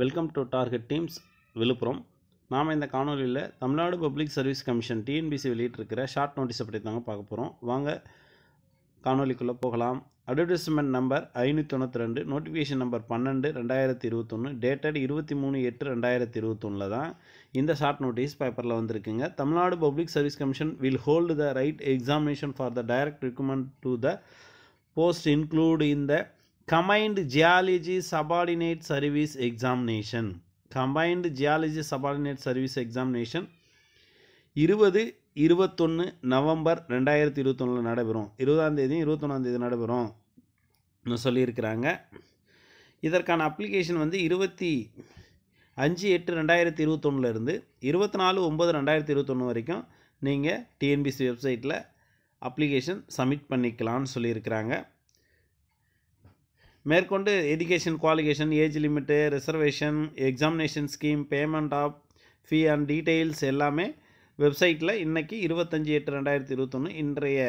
welcome to target teams Villupuram நாம் இந்த காணொலியில் Tamil Nadu public service commission TNPSC வெளியிட்டிருக்கிற ஷார்ட் நோட்டீஸை பற்றி தாங்க பார்க்க போகிறோம் வாங்க காணொலிக்குள்ளே போகலாம் அட்வர்டைஸ்மெண்ட் நம்பர் ஐநூற்றி தொண்ணூற்றி ரெண்டு நோட்டிஃபிகேஷன் நம்பர் பன்னெண்டு ரெண்டாயிரத்தி இருபத்தொன்று டேட்டட் இருபத்தி மூணு எட்டு ரெண்டாயிரத்தி இருபத்தொன்னில் தான் இந்த ஷார்ட் நோட்டீஸ் பேப்பரில் வந்திருக்குங்க Tamil Nadu public service commission will hold the write examination for the direct recruitment to the post include இந்த Combined geology subordinate service Examination Combined geology subordinate service Examination இருபது இருபத்தொன்று நவம்பர் ரெண்டாயிரத்தி இருபத்தொன்னில் நடைபெறும் இருபதாம் தேதி இருபத்தொன்னாம் தேதி நடைபெறும் சொல்லியிருக்கிறாங்க இதற்கான அப்ளிகேஷன் வந்து இருபத்தி அஞ்சு எட்டு ரெண்டாயிரத்தி இருபத்தொன்னுலேருந்து இருபத்தி நாலு ஒம்பது ரெண்டாயிரத்தி இருபத்தொன்று வரைக்கும் நீங்கள் டிஎன்பிசி வெப்சைட்டில் அப்ளிகேஷன் சப்மிட் பண்ணிக்கலான்னு சொல்லியிருக்கிறாங்க மேற்கொண்டு education qualification age limit reservation examination scheme payment of fee and details எல்லாமே வெப்சைட்டில் இன்றைக்கி இருபத்தஞ்சி எட்டு ரெண்டாயிரத்தி இருபத்தொன்று இன்றைய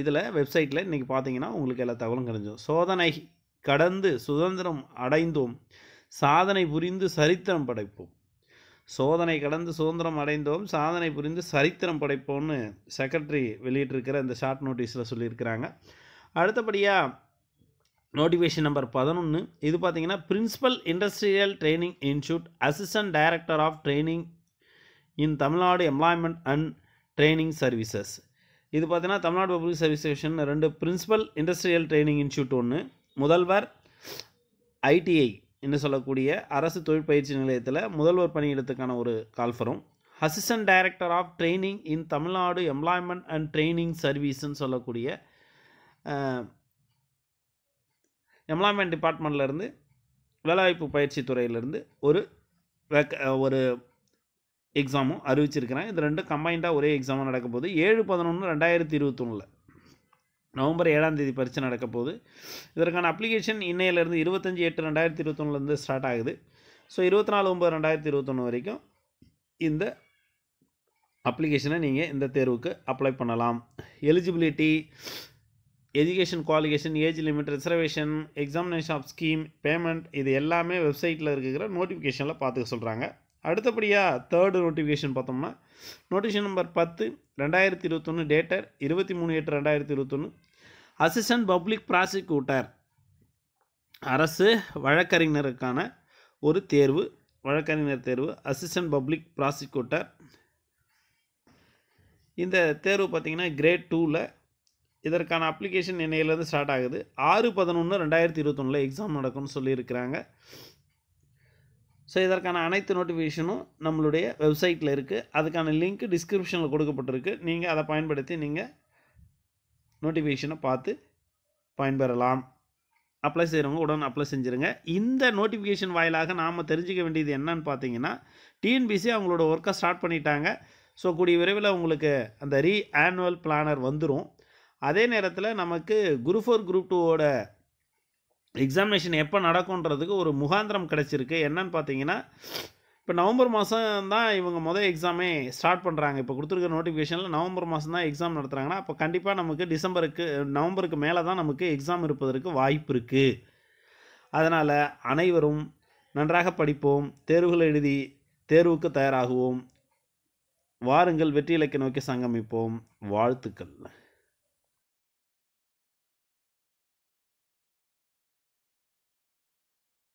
இதில் வெப்சைட்டில் இன்றைக்கி பார்த்தீங்கன்னா உங்களுக்கு எல்லா தகவலும் கிடைஞ்சோம் சோதனை கடந்து சுதந்திரம் அடைந்தோம் சாதனை புரிந்து சரித்திரம் படைப்போம் சோதனை கடந்து சுதந்திரம் அடைந்தோம் சாதனை புரிந்து சரித்திரம் படைப்போம்னு செக்ரட்டரி வெளியிட்டிருக்கிற இந்த ஷார்ட் நோட்டீஸில் சொல்லியிருக்கிறாங்க அடுத்தபடியாக நோட்டிஃபிகேஷன் நம்பர் பதினொன்று இது பார்த்தீங்கன்னா principal industrial training institute assistant director of training in Tamil Nadu employment and training services இது பார்த்தீங்கன்னா தமிழ்நாடு பப்ளிக் சர்வீஸ் கமிஷன் ரெண்டு பிரின்சிபல் இண்டஸ்ட்ரியல் ட்ரைனிங் இன்ஸ்டியூட் ஒன்று முதல்வர் ஐடிஐ என்று சொல்லக்கூடிய அரசு தொழிற்பயிற்சி நிலையத்தில் முதல்வர் பணியிடத்துக்கான ஒரு கால்ஃபரும் assistant director of training in Tamil Nadu employment and training சர்வீஸ்ன்னு சொல்லக்கூடிய எம்ப்ளாய்மெண்ட் டிபார்ட்மெண்ட்லேருந்து வேலைவாய்ப்பு பயிற்சி துறையிலேருந்து ஒரு வேக்க ஒரு எக்ஸாமும் அறிவிச்சிருக்கிறேன் இது ரெண்டும் கம்பைண்டாக ஒரே எக்ஸாமும் நடக்க போது ஏழு பதினொன்று ரெண்டாயிரத்தி இருபத்தொன்னில் நவம்பர் ஏழாம் தேதி பரீட்சை நடக்க போது இதற்கான அப்ளிகேஷன் இன்னையிலேருந்து இருபத்தஞ்சி எட்டு ரெண்டாயிரத்தி இருபத்தொன்னுலேருந்து ஸ்டார்ட் ஆகுது ஸோ இருபத்தி நாலு ஒம்பது ரெண்டாயிரத்தி இருபத்தொன்று வரைக்கும் இந்த அப்ளிகேஷனை நீங்கள் இந்த தேர்வுக்கு அப்ளை பண்ணலாம் eligibility education qualification age limit reservation examination of scheme payment இது எல்லாமே வெப்சைட்டில் இருக்கிற நோட்டிஃபிகேஷனில் பார்த்துக்க சொல்கிறாங்க அடுத்தபடியாக தேர்டு நோட்டிஃபிகேஷன் பார்த்தோம்னா நோட்டிஃபிகேஷன் நம்பர் பத்து ரெண்டாயிரத்தி இருபத்தொன்று டேட்டர் இருபத்தி மூணு எட்டு ரெண்டாயிரத்தி இருபத்தொன்று அசிஸ்டன்ட் பப்ளிக் ப்ராசிக்யூட்டர் அரசு வழக்கறிஞருக்கான ஒரு தேர்வு வழக்கறிஞர் தேர்வு அசிஸ்டன்ட் பப்ளிக் ப்ராசிக்யூட்டர் இந்த தேர்வு பார்த்திங்கன்னா கிரேட் டூவில் இதற்கான அப்ளிகேஷன் என்னையிலேருந்து ஸ்டார்ட் ஆகுது ஆறு பதினொன்று ரெண்டாயிரத்தி இருபத்தொன்னில் எக்ஸாம் நடக்கும்னு சொல்லியிருக்கிறாங்க ஸோ இதற்கான அனைத்து நோட்டிஃபிகேஷனும் நம்மளுடைய வெப்சைட்டில் இருக்குது அதுக்கான லிங்க் டிஸ்கிரிப்ஷனில் கொடுக்கப்பட்டிருக்கு நீங்கள் அதை பயன்படுத்தி நீங்கள் நோட்டிஃபிகேஷனை பார்த்து பயன்பெறலாம் அப்ளை செய்கிறவங்க உடனே அப்ளை செஞ்சுருங்க இந்த நோட்டிஃபிகேஷன் வாயிலாக நாம் தெரிஞ்சிக்க வேண்டியது என்னன்னு பார்த்தீங்கன்னா டிஎன்பிசி அவங்களோட ஒர்க்கை ஸ்டார்ட் பண்ணிட்டாங்க ஸோ கூடிய விரைவில் உங்களுக்கு அந்த ரீ ஆனுவல் பிளானர் வந்துடும் அதே நேரத்தில் நமக்கு குரூப் ஃபோர் குரூப் டூவோட எக்ஸாமினேஷன் எப்போ நடக்குன்றதுக்கு ஒரு முகாந்திரம் கிடச்சிருக்கு என்னன்னு பார்த்தீங்கன்னா இப்போ நவம்பர் மாதம் தான் இவங்க மொதல் எக்ஸாமே ஸ்டார்ட் பண்ணுறாங்க இப்போ கொடுத்துருக்க நோட்டிஃபிகேஷனில் நவம்பர் மாதம் தான் எக்ஸாம் நடத்துகிறாங்கன்னா அப்போ கண்டிப்பாக நமக்கு டிசம்பருக்கு நவம்பருக்கு மேலே தான் நமக்கு எக்ஸாம் இருப்பதற்கு வாய்ப்பு இருக்குது அதனால் அனைவரும் நன்றாக படிப்போம் தேர்வுகள் எழுதி தேர்வுக்கு தயாராகுவோம் வாருங்கள் வெற்றி இலக்கை நோக்கி சங்கமிப்போம் வாழ்த்துக்கள்